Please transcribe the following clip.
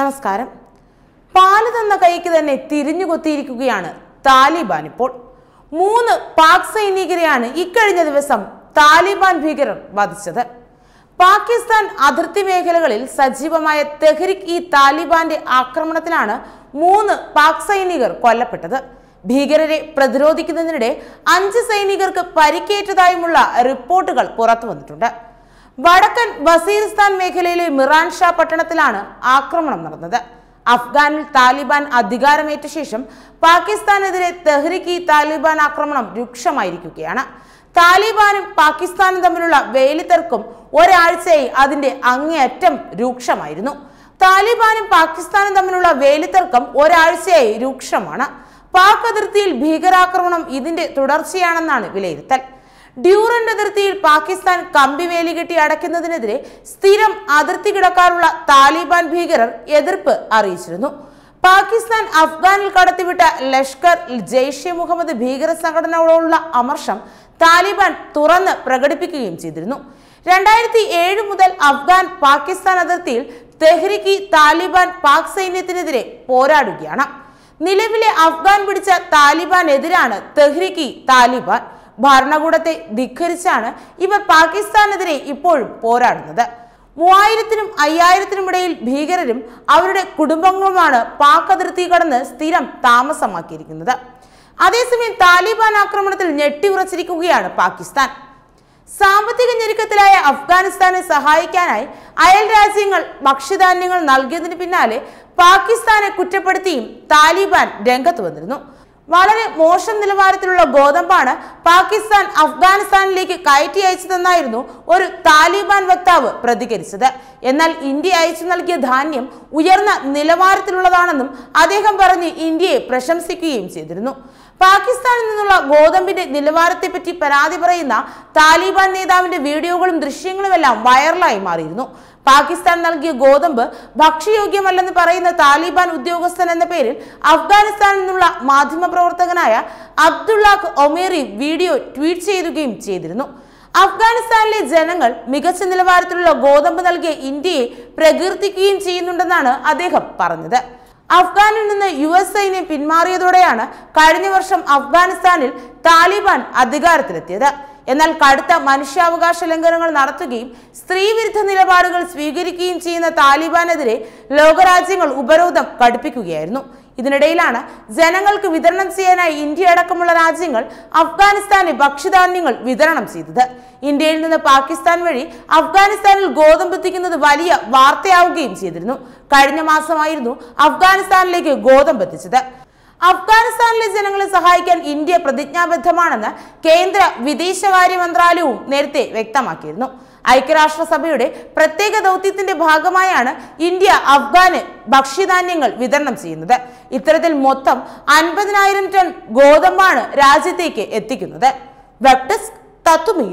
നമസ്കാരം പാല് തന്ന കൈക്ക് തന്നെ തിരിഞ്ഞു കൊത്തിയിരിക്കുകയാണ് താലിബാൻ ഇപ്പോൾ മൂന്ന് പാക് സൈനികരെയാണ് ഇക്കഴിഞ്ഞ ദിവസം താലിബാൻ ഭീകരർ വധിച്ചത് പാകിസ്ഥാൻ അതിർത്തി മേഖലകളിൽ സജീവമായ തെഹ്രിക് ഇ താലിബാന്റെ ആക്രമണത്തിലാണ് മൂന്ന് പാക് സൈനികർ കൊല്ലപ്പെട്ടത് ഭീകരരെ പ്രതിരോധിക്കുന്നതിനിടെ അഞ്ച് സൈനികർക്ക് പരിക്കേറ്റതായുമുള്ള റിപ്പോർട്ടുകൾ പുറത്തു വന്നിട്ടുണ്ട് വടക്കൻ വസീരിസ്ഥാൻ മേഖലയിലെ മിറാൻ ഷാ പട്ടണത്തിലാണ് ആക്രമണം നടന്നത് അഫ്ഗാനിൽ താലിബാൻ അധികാരമേറ്റ ശേഷം പാകിസ്ഥാനെതിരെ തെഹ്രിക്ക് താലിബാൻ ആക്രമണം രൂക്ഷമായിരിക്കുകയാണ് താലിബാനും പാകിസ്ഥാനും തമ്മിലുള്ള വേലിത്തർക്കും ഒരാഴ്ചയായി അതിന്റെ അങ്ങേയറ്റം രൂക്ഷമായിരുന്നു താലിബാനും പാകിസ്ഥാനും തമ്മിലുള്ള വേലിത്തർക്കം ഒരാഴ്ചയായി രൂക്ഷമാണ് പാക് അതിർത്തിയിൽ ഭീകരാക്രമണം ഇതിന്റെ തുടർച്ചയാണെന്നാണ് വിലയിരുത്തൽ ഡ്യൂറന്റ് അതിർത്തിയിൽ പാകിസ്ഥാൻ കമ്പിവേലി കെട്ടി അടയ്ക്കുന്നതിനെതിരെ സ്ഥിരം അതിർത്തി കിടക്കാറുള്ള താലിബാൻ ഭീകരർ എതിർപ്പ് അറിയിച്ചിരുന്നു പാകിസ്ഥാൻ അഫ്ഗാനിൽ കടത്തിവിട്ട ലഷ്കർ ജെയ്ഷെ മുഹമ്മദ് ഭീകര സംഘടനകളോടുള്ള അമർഷം താലിബാൻ തുറന്ന് പ്രകടിപ്പിക്കുകയും ചെയ്തിരുന്നു രണ്ടായിരത്തി ഏഴ് മുതൽ അഫ്ഗാൻ പാകിസ്ഥാൻ അതിർത്തിയിൽ തെഹ്രിക്കി താലിബാൻ പാക് സൈന്യത്തിനെതിരെ പോരാടുകയാണ് നിലവിലെ അഫ്ഗാൻ പിടിച്ച എതിരാണ് തെഹ്രിക്കി താലിബാൻ ഭരണകൂടത്തെ ധിഖരിച്ചാണ് ഇവർ പാകിസ്ഥാനെതിരെ ഇപ്പോഴും പോരാടുന്നത് മൂവായിരത്തിനും അയ്യായിരത്തിനും ഇടയിൽ ഭീകരരും അവരുടെ കുടുംബങ്ങളുമാണ് പാക് അതിർത്തി കടന്ന് സ്ഥിരം താമസമാക്കിയിരിക്കുന്നത് അതേസമയം താലിബാൻ ആക്രമണത്തിൽ ഞെട്ടിയുറച്ചിരിക്കുകയാണ് പാകിസ്ഥാൻ സാമ്പത്തിക ഞെരുക്കത്തിലായ അഫ്ഗാനിസ്ഥാനെ സഹായിക്കാനായി അയൽ രാജ്യങ്ങൾ ഭക്ഷ്യധാന്യങ്ങൾ നൽകിയതിന് പിന്നാലെ പാകിസ്ഥാനെ കുറ്റപ്പെടുത്തിയും താലിബാൻ രംഗത്ത് വന്നിരുന്നു വളരെ മോശം നിലവാരത്തിലുള്ള ഗോതമ്പാണ് പാകിസ്ഥാൻ അഫ്ഗാനിസ്ഥാനിലേക്ക് കയറ്റി അയച്ചതെന്നായിരുന്നു ഒരു താലിബാൻ വക്താവ് പ്രതികരിച്ചത് എന്നാൽ ഇന്ത്യ അയച്ചു നൽകിയ ധാന്യം ഉയർന്ന നിലവാരത്തിലുള്ളതാണെന്നും അദ്ദേഹം പറഞ്ഞ് ഇന്ത്യയെ പ്രശംസിക്കുകയും ചെയ്തിരുന്നു പാകിസ്ഥാനിൽ നിന്നുള്ള ഗോതമ്പിന്റെ നിലവാരത്തെപ്പറ്റി പരാതി പറയുന്ന താലിബാൻ നേതാവിന്റെ വീഡിയോകളും ദൃശ്യങ്ങളുമെല്ലാം വൈറലായി മാറിയിരുന്നു പാകിസ്ഥാൻ നൽകിയ ഗോതമ്പ് ഭക്ഷ്യയോഗ്യമല്ലെന്ന് പറയുന്ന താലിബാൻ ഉദ്യോഗസ്ഥൻ എന്ന പേരിൽ അഫ്ഗാനിസ്ഥാനിൽ നിന്നുള്ള മാധ്യമപ്രവർത്തകനായ അബ്ദുള്ളാഖ് ഒമേറി വീഡിയോ ട്വീറ്റ് ചെയ്യുകയും ചെയ്തിരുന്നു അഫ്ഗാനിസ്ഥാനിലെ ജനങ്ങൾ മികച്ച നിലവാരത്തിലുള്ള ഗോതമ്പ് നൽകിയ ഇന്ത്യയെ പ്രകീർത്തിക്കുകയും ചെയ്യുന്നുണ്ടെന്നാണ് അദ്ദേഹം പറഞ്ഞത് അഫ്ഗാനിൽ നിന്ന് യു എസ് സൈന്യം പിന്മാറിയതോടെയാണ് കഴിഞ്ഞ വർഷം അഫ്ഗാനിസ്ഥാനിൽ താലിബാൻ അധികാരത്തിലെത്തിയത് എന്നാൽ കടുത്ത മനുഷ്യാവകാശ ലംഘനങ്ങൾ നടത്തുകയും സ്ത്രീവിരുദ്ധ നിലപാടുകൾ സ്വീകരിക്കുകയും ചെയ്യുന്ന താലിബാനെതിരെ ലോകരാജ്യങ്ങൾ ഉപരോധം കടുപ്പിക്കുകയായിരുന്നു ഇതിനിടയിലാണ് ജനങ്ങൾക്ക് വിതരണം ചെയ്യാനായി ഇന്ത്യ അടക്കമുള്ള രാജ്യങ്ങൾ അഫ്ഗാനിസ്ഥാനെ ഭക്ഷ്യധാന്യങ്ങൾ വിതരണം ചെയ്തത് ഇന്ത്യയിൽ നിന്ന് പാകിസ്ഥാൻ വഴി അഫ്ഗാനിസ്ഥാനിൽ ഗോതമ്പ് എത്തിക്കുന്നത് വലിയ വാർത്തയാവുകയും ചെയ്തിരുന്നു കഴിഞ്ഞ മാസമായിരുന്നു അഫ്ഗാനിസ്ഥാനിലേക്ക് ഗോതമ്പ് എത്തിച്ചത് അഫ്ഗാനിസ്ഥാനിലെ ജനങ്ങളെ സഹായിക്കാൻ ഇന്ത്യ പ്രതിജ്ഞാബദ്ധമാണെന്ന് കേന്ദ്ര വിദേശകാര്യ മന്ത്രാലയവും നേരത്തെ വ്യക്തമാക്കിയിരുന്നു ഐക്യരാഷ്ട്രസഭയുടെ പ്രത്യേക ദൗത്യത്തിന്റെ ഭാഗമായാണ് ഇന്ത്യ അഫ്ഗാന് ഭക്ഷ്യധാന്യങ്ങൾ വിതരണം ചെയ്യുന്നത് ഇത്തരത്തിൽ മൊത്തം അൻപതിനായിരം ടൺ ഗോതമ്പാണ് രാജ്യത്തേക്ക് എത്തിക്കുന്നത് വെബ് ഡെസ്ക് തത്തുമീ